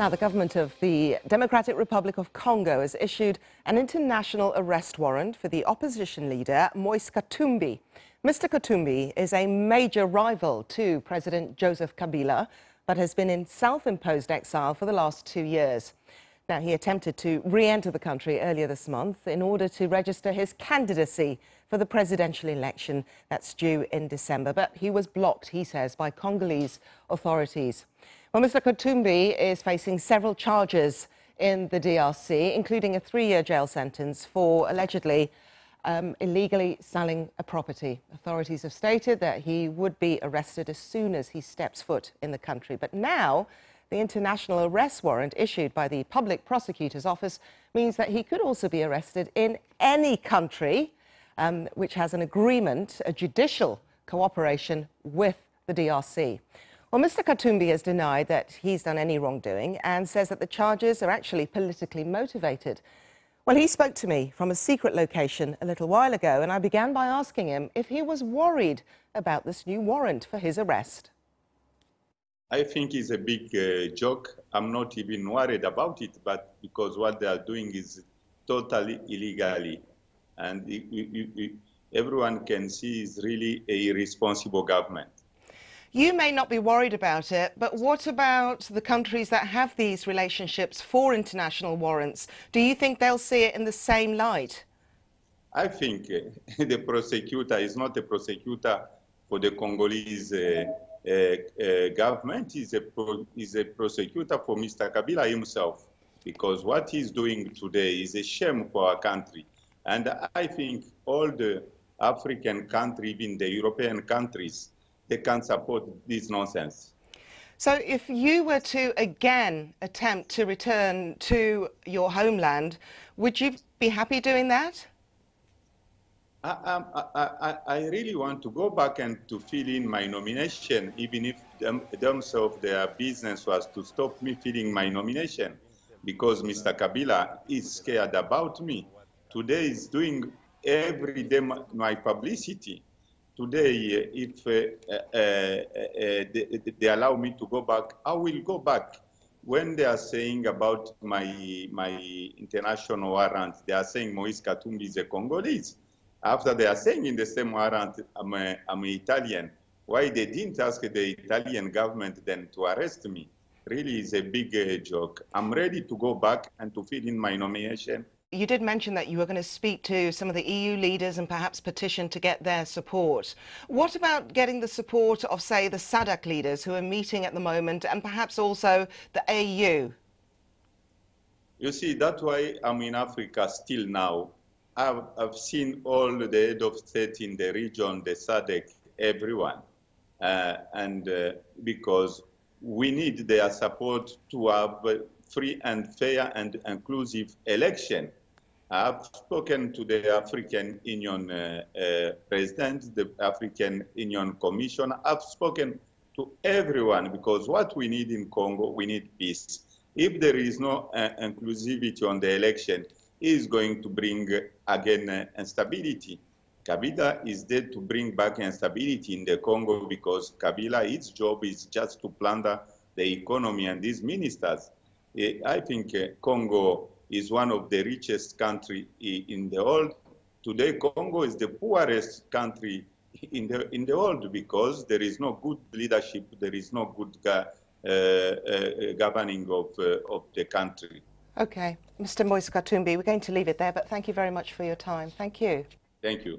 Now, the government of the Democratic Republic of Congo has issued an international arrest warrant for the opposition leader, Moise Katumbi. Mr. Katumbi is a major rival to President Joseph Kabila, but has been in self-imposed exile for the last two years. Now, he attempted to re-enter the country earlier this month in order to register his candidacy for the presidential election that's due in December, but he was blocked, he says, by Congolese authorities. Well, Mr. Katumbi is facing several charges in the DRC, including a three-year jail sentence for allegedly um, illegally selling a property. Authorities have stated that he would be arrested as soon as he steps foot in the country. But now, the international arrest warrant issued by the Public Prosecutor's Office means that he could also be arrested in any country um, which has an agreement, a judicial cooperation with the DRC. Well, Mr. Katumbi has denied that he's done any wrongdoing and says that the charges are actually politically motivated. Well, he spoke to me from a secret location a little while ago, and I began by asking him if he was worried about this new warrant for his arrest. I think it's a big uh, joke. I'm not even worried about it, but because what they are doing is totally illegally. And it, it, it, everyone can see it's really a irresponsible government. You may not be worried about it, but what about the countries that have these relationships for international warrants? Do you think they'll see it in the same light? I think eh, the prosecutor is not a prosecutor for the Congolese uh, uh, government, he's a, pro he's a prosecutor for Mr. Kabila himself, because what he's doing today is a shame for our country. And I think all the African countries, even the European countries, they can't support this nonsense. So if you were to again attempt to return to your homeland, would you be happy doing that? I, I, I, I really want to go back and to fill in my nomination, even if them, themselves their business was to stop me filling my nomination, because Mr. Kabila is scared about me. Today is doing every day my publicity today, eh, if eh, eh, they, they allow me to go back, I will go back when they are saying about my my international warrant, they are saying Moise Katumbi is a Congolese. After they are saying in the same warrant, I'm, a, I'm an Italian. Why they didn't ask the Italian government then to arrest me? Really is a big uh, joke. I'm ready to go back and to fill in my nomination you did mention that you were going to speak to some of the EU leaders and perhaps petition to get their support. What about getting the support of, say, the SADC leaders who are meeting at the moment and perhaps also the AU? You see, that's why I'm in Africa still now. I've, I've seen all the head of state in the region, the SADC, everyone. Uh, and uh, because we need their support to have free and fair and inclusive elections. I've spoken to the African Union uh, uh, president, the African Union Commission. I've spoken to everyone because what we need in Congo, we need peace. If there is no uh, inclusivity on the election, it is going to bring again uh, instability. Kabila is there to bring back instability in the Congo because Kabila, its job is just to plunder the economy and these ministers. Eh, I think uh, Congo is one of the richest country in the world. Today, Congo is the poorest country in the, in the world because there is no good leadership, there is no good uh, uh, uh, governing of, uh, of the country. Okay, Mr. Moise Katumbi, we're going to leave it there, but thank you very much for your time. Thank you. Thank you.